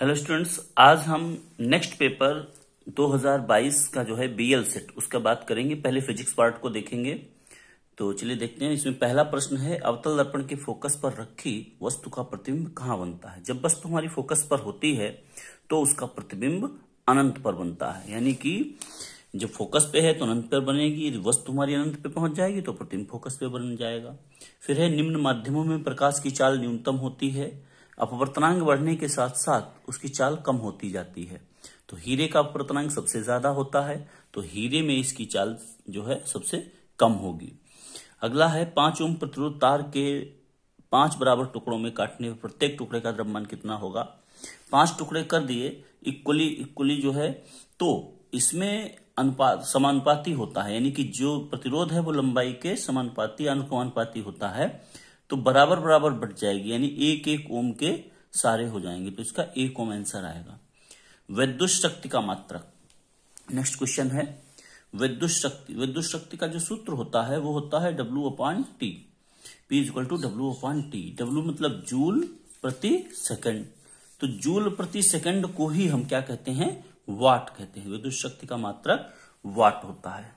Hello students आज हम next paper 2022 का जो है बीएल सेट उसका बात करेंगे पहले फिजिक्स पार्ट को देखेंगे तो चलिए देखते हैं इसमें पहला प्रश्न है अवतल दर्पण के फोकस पर रखी वस्तु का प्रतिबिंब कहाँ बनता है जब वस्तु हमारी फोकस पर होती है तो उसका प्रतिबिंब अनंत पर बनता है यानी कि जब फोकस पे है तो अनंत पर बनेगी यदि वस्तु हमारी अनंत पे पहुंच जाएगी तो प्रतिबिंब फोकस पे बन जाएगा फिर है निम्न माध्यमों में प्रकाश की चाल न्यूनतम होती है अपवर्तनांक बढ़ने के साथ साथ उसकी चाल कम होती जाती है तो हीरे का अपवर्तनांक सबसे ज्यादा होता है तो हीरे में इसकी चाल जो है सबसे कम होगी अगला है पांच ओम प्रतिरोध तार के पांच बराबर टुकड़ों में काटने पर प्रत्येक टुकड़े का द्रव्यमान कितना होगा पांच टुकड़े कर दिए इक्वली इक्वली जो है तो इसमें अनुपात समानुपाती होता है यानी कि जो प्रतिरोध है वो लंबाई के समानुपाती अनुपाती होता है तो बराबर बराबर बढ़ जाएगी यानी एक एक ओम के सारे हो जाएंगे तो इसका एक ओम आंसर आएगा विद्युत शक्ति का मात्रक नेक्स्ट क्वेश्चन है विद्युत शक्ति विद्युत शक्ति का जो सूत्र होता है वो होता है W upon T P is equal to W upon T W मतलब जूल प्रति सेकंड तो जूल प्रति सेकंड को ही हम क्या कहते हैं वाट कहते हैं विद्युत शक्ति का मात्रक वाट होता है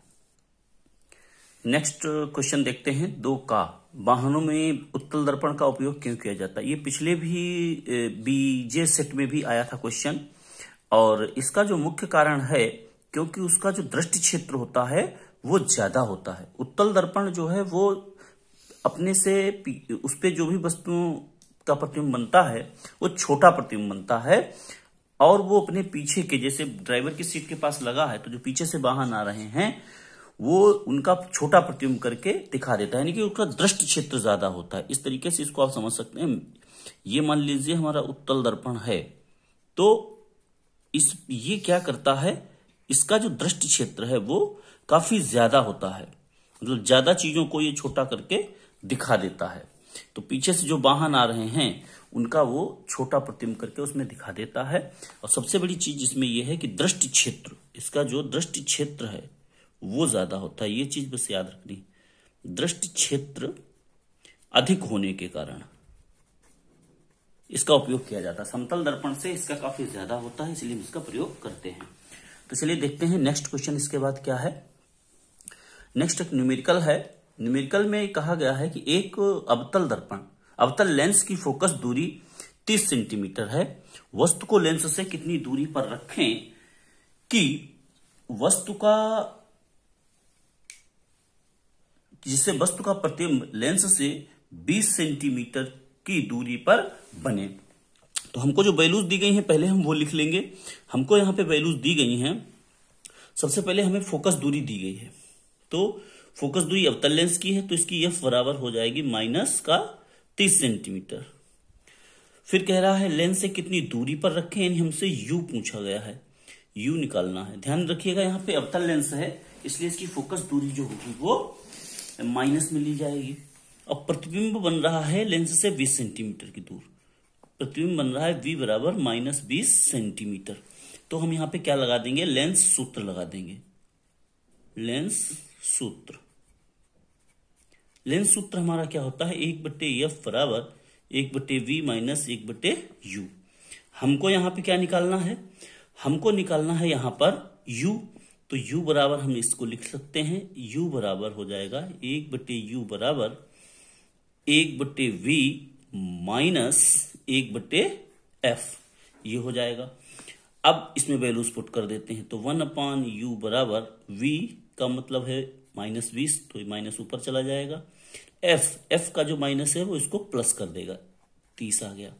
नेक्स्ट क्वेश्चन देखते हैं दो का वाहनों में उत्तल दर्पण का उपयोग क्यों किया जाता है ये पिछले भी बीजे सेट में भी आया था क्वेश्चन और इसका जो मुख्य कारण है क्योंकि उसका जो दृष्टि क्षेत्र होता है वो ज्यादा होता है उत्तल दर्पण जो है वो अपने से उस पर जो भी वस्तुओं का प्रतिबिंब बनता है वो छोटा प्रतिबिंब बनता है और वो अपने पीछे के जैसे ड्राइवर की सीट के पास लगा है तो जो पीछे से वाहन आ रहे हैं वो उनका छोटा प्रतिबिंब करके दिखा देता है यानी कि उसका दृष्ट क्षेत्र ज्यादा होता है इस तरीके से इसको आप समझ सकते हैं ये मान लीजिए हमारा उत्तल दर्पण है तो इस ये क्या करता है इसका जो दृष्ट क्षेत्र है वो काफी ज्यादा होता है मतलब ज्यादा चीजों को ये छोटा करके दिखा देता है तो पीछे से जो वाहन आ रहे हैं उनका वो छोटा प्रतिम करके उसमें दिखा देता है और सबसे बड़ी चीज इसमें यह है कि दृष्टि क्षेत्र इसका जो दृष्टि क्षेत्र है वो ज्यादा होता है ये चीज बस याद रखनी दृष्टि क्षेत्र अधिक होने के कारण इसका उपयोग किया जाता है समतल दर्पण से इसका काफी ज्यादा होता है इसलिए हम इसका प्रयोग करते हैं तो चलिए देखते हैं नेक्स्ट क्वेश्चन इसके बाद क्या है नेक्स्ट एक न्यूमेरिकल है न्यूमेरिकल में कहा गया है कि एक अवतल दर्पण अवतल लेंस की फोकस दूरी 30 सेंटीमीटर है वस्तु को लेंस से कितनी दूरी पर रखें कि वस्तु का जिससे वस्तु का प्रतिम्ब लेंस से 20 सेंटीमीटर की दूरी पर बने तो हमको जो वैल्यूज दी गई हैं पहले हम वो लिख लेंगे हमको यहाँ पे वैल्यूज दी गई हैं सबसे पहले हमें फोकस दूरी दी गई है तो फोकस दूरी अवतल लेंस की है तो इसकी एफ बराबर हो जाएगी माइनस का तीस सेंटीमीटर फिर कह रहा है लेंस से कितनी दूरी पर रखे यानी हमसे यू पूछा गया है यू निकालना है ध्यान रखिएगा यहाँ पे अवतल लेंस है इसलिए इसकी फोकस दूरी जो होगी वो माइनस में ली जाएगी अब प्रतिबिंब बन रहा है लेंस से 20 सेंटीमीटर की दूर प्रतिबिंब बन रहा है वी बराबर माइनस बीस सेंटीमीटर तो हम यहां पे क्या लगा देंगे लेंस सूत्र लगा देंगे लेंस सूत्र लेंस सूत्र हमारा क्या होता है एक बटे एफ बराबर एक बटे वी माइनस एक बटे यू हमको यहां पे क्या निकालना है हमको निकालना है यहां पर यू तो u बराबर हम इसको लिख सकते हैं u बराबर हो जाएगा एक बटे यू बराबर एक बटे वी माइनस एक बटे एफ ये हो जाएगा अब इसमें वैल्यूज पुट कर देते हैं तो वन अपान यू बराबर वी का मतलब है माइनस बीस तो माइनस ऊपर चला जाएगा एफ एफ का जो माइनस है वो इसको प्लस कर देगा तीस आ गया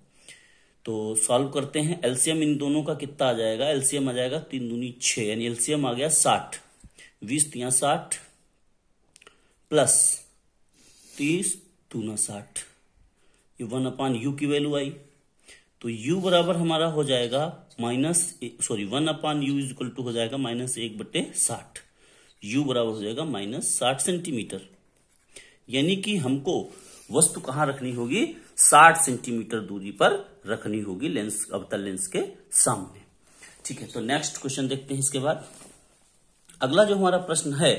तो सॉल्व करते हैं एल्सियम इन दोनों का कितना आ जाएगा एल्सियम आ जाएगा तीन दूनी छह यानी एल्सियम आ गया साठ बीस तिया साठ प्लस तीस दूना साठ ये वन अपान यू की वैल्यू आई तो u बराबर हमारा हो जाएगा minus sorry one upon u is equal to हो जाएगा माइनस एक बटे साठ यू बराबर हो जाएगा माइनस साठ सेंटीमीटर यानी कि हमको वस्तु कहां रखनी होगी 60 सेंटीमीटर दूरी पर रखनी होगी लेंस अवतल लेंस के सामने ठीक है तो नेक्स्ट क्वेश्चन देखते हैं इसके बाद अगला जो हमारा प्रश्न है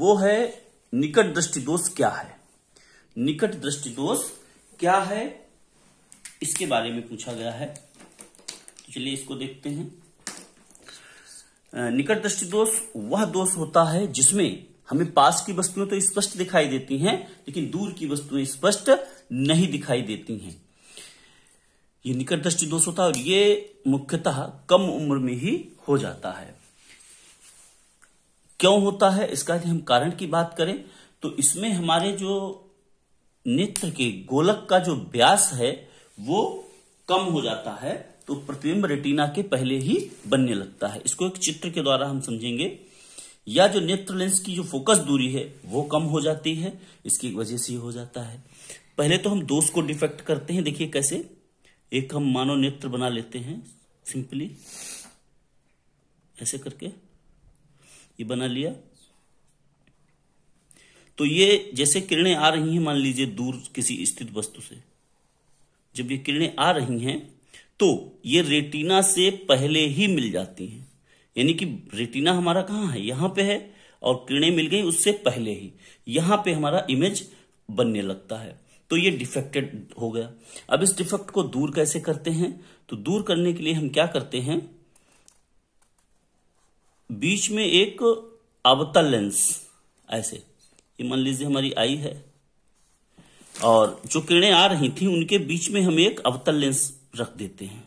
वो है निकट दृष्टि दोष क्या है निकट दृष्टि दोष क्या है इसके बारे में पूछा गया है तो चलिए इसको देखते हैं निकट दृष्टि दोष वह दोष होता है जिसमें हमें पास की वस्तुएं तो स्पष्ट दिखाई देती हैं लेकिन दूर की वस्तुएं स्पष्ट नहीं दिखाई देती हैं ये निकट दृष्टि दोष होता है और ये मुख्यतः कम उम्र में ही हो जाता है क्यों होता है इसका यदि हम कारण की बात करें तो इसमें हमारे जो नेत्र के गोलक का जो व्यास है वो कम हो जाता है तो प्रतिबिंब रेटिना के पहले ही बनने लगता है इसको एक चित्र के द्वारा हम समझेंगे या जो नेत्र लेंस की जो फोकस दूरी है वो कम हो जाती है इसकी वजह से हो जाता है पहले तो हम दोष को डिफेक्ट करते हैं देखिए कैसे एक हम मानव नेत्र बना लेते हैं सिंपली ऐसे करके ये बना लिया तो ये जैसे किरणें आ रही हैं मान लीजिए दूर किसी स्थित वस्तु से जब ये किरणें आ रही हैं तो ये रेटिना से पहले ही मिल जाती हैं यानी कि रेटिना हमारा कहाँ है यहाँ पे है और किरणें मिल गई उससे पहले ही यहाँ पे हमारा इमेज बनने लगता है तो ये डिफेक्टेड हो गया अब इस डिफेक्ट को दूर कैसे करते हैं तो दूर करने के लिए हम क्या करते हैं बीच में एक अवतल लेंस ऐसे ये मान लीजिए हमारी आई है और जो किरणें आ रही थी उनके बीच में हम एक अवतल लेंस रख देते हैं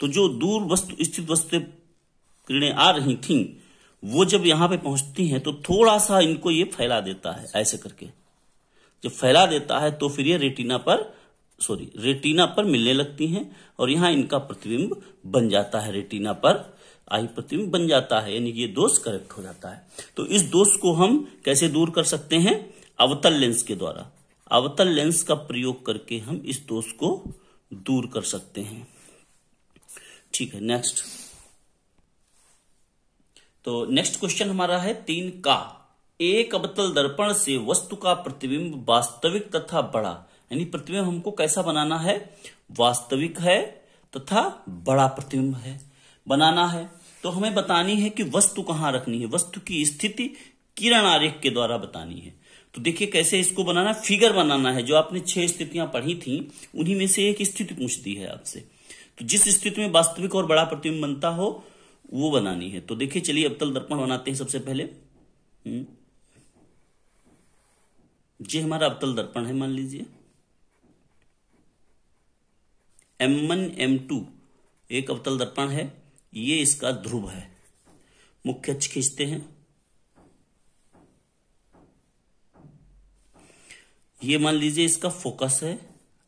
तो जो दूर वस्तु स्थित वस्तु किरणें आ रही थी वो जब यहां पे पहुंचती हैं तो थोड़ा सा इनको ये फैला देता है ऐसे करके जब फैला देता है तो फिर ये रेटिना पर सॉरी रेटिना पर मिलने लगती हैं और यहां इनका प्रतिबिंब बन जाता है रेटिना पर आई प्रतिबिंब बन जाता है यानी ये दोष करेक्ट हो जाता है तो इस दोष को हम कैसे दूर कर सकते हैं अवतल लेंस के द्वारा अवतल लेंस का प्रयोग करके हम इस दोष को दूर कर सकते हैं ठीक है नेक्स्ट तो नेक्स्ट क्वेश्चन हमारा है तीन का एक अबतल दर्पण से वस्तु का प्रतिबिंब वास्तविक तथा बड़ा यानी प्रतिबिंब हमको कैसा बनाना है वास्तविक है तथा बड़ा प्रतिबिंब है बनाना है तो हमें बतानी है कि वस्तु कहाँ रखनी है वस्तु की स्थिति किरण आरेख के द्वारा बतानी है तो देखिए कैसे इसको बनाना फिगर बनाना है जो आपने छह स्थितियां पढ़ी थी उन्हीं में से एक स्थिति पूछ दी है आपसे तो जिस स्थिति में वास्तविक और बड़ा प्रतिबिंब बनता हो वो बनानी है तो देखिए चलिए अवतल दर्पण बनाते हैं सबसे पहले हम्म। ये हमारा अवतल दर्पण है मान लीजिए एम वन एम टू एक अवतल दर्पण है ये इसका ध्रुव है मुख्य अक्ष खींचते हैं ये मान लीजिए इसका फोकस है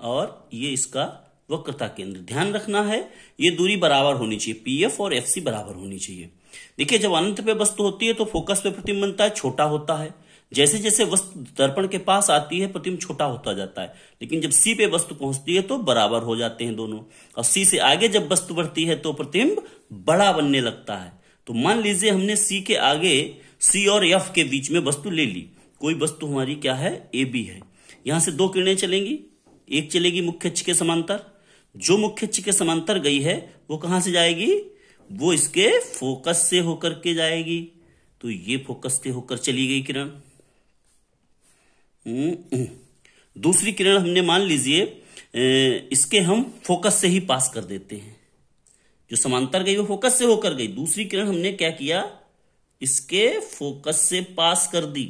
और ये इसका वक्रता केंद्र ध्यान रखना है ये दूरी बराबर होनी चाहिए पीएफ और एफसी बराबर होनी चाहिए देखिए जब अनंत पे वस्तु होती है तो फोकस पे प्रतिम बनता है छोटा होता है जैसे जैसे वस्तु दर्पण के पास आती है प्रतिम छोटा होता जाता है लेकिन जब सी पे वस्तु पहुंचती है तो बराबर हो जाते हैं दोनों और सी से आगे जब वस्तु बढ़ती है तो प्रतिम्ब बड़ा बनने लगता है तो मान लीजिए हमने सी के आगे सी और एफ के बीच में वस्तु ले ली कोई वस्तु हमारी क्या है ए बी है यहां से दो किरणें चलेंगी एक चलेगी मुख्य अक्ष के समांतर जो मुख्य अक्ष के समांतर गई है वो कहां से जाएगी वो इसके फोकस से होकर के जाएगी तो ये फोकस से होकर चली गई किरण हम्म, हम्म। दूसरी किरण हमने मान लीजिए इसके हम फोकस से ही पास कर देते हैं जो समांतर गई वो फोकस से होकर गई दूसरी किरण हमने क्या किया इसके फोकस से पास कर दी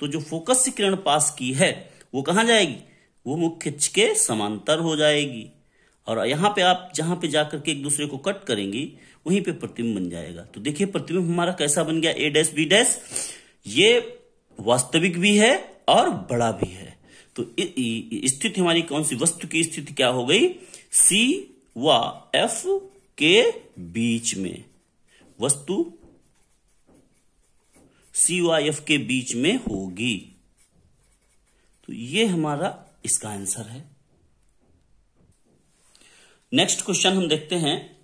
तो जो फोकस से किरण पास की है वो कहां जाएगी वो मुख्य अक्ष के समांतर हो जाएगी और यहाँ पे आप जहाँ पे जाकर के एक दूसरे को कट करेंगी वहीं पे प्रतिबिंब बन जाएगा तो देखिए प्रतिबिंब हमारा कैसा बन गया ए डैश बी डैश ये वास्तविक भी है और बड़ा भी है तो स्थिति हमारी कौन सी वस्तु की स्थिति क्या हो गई सी व एफ के बीच में वस्तु सी व एफ के बीच में होगी तो ये हमारा इसका आंसर है नेक्स्ट क्वेश्चन हम देखते हैं